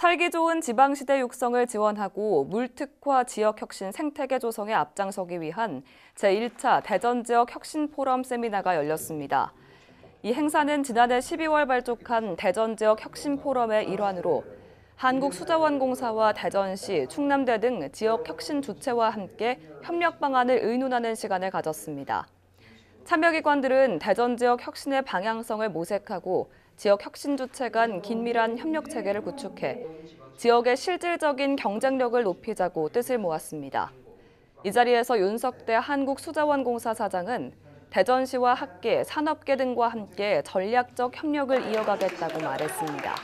살기 좋은 지방시대 육성을 지원하고 물특화 지역 혁신 생태계 조성에 앞장서기 위한 제1차 대전 지역 혁신 포럼 세미나가 열렸습니다. 이 행사는 지난해 12월 발족한 대전 지역 혁신 포럼의 일환으로 한국수자원공사와 대전시, 충남대 등 지역 혁신 주체와 함께 협력 방안을 의논하는 시간을 가졌습니다. 참여기관들은 대전 지역 혁신의 방향성을 모색하고 지역 혁신 주체 간 긴밀한 협력 체계를 구축해 지역의 실질적인 경쟁력을 높이자고 뜻을 모았습니다. 이 자리에서 윤석대 한국수자원공사 사장은 대전시와 학계, 산업계 등과 함께 전략적 협력을 이어가겠다고 말했습니다.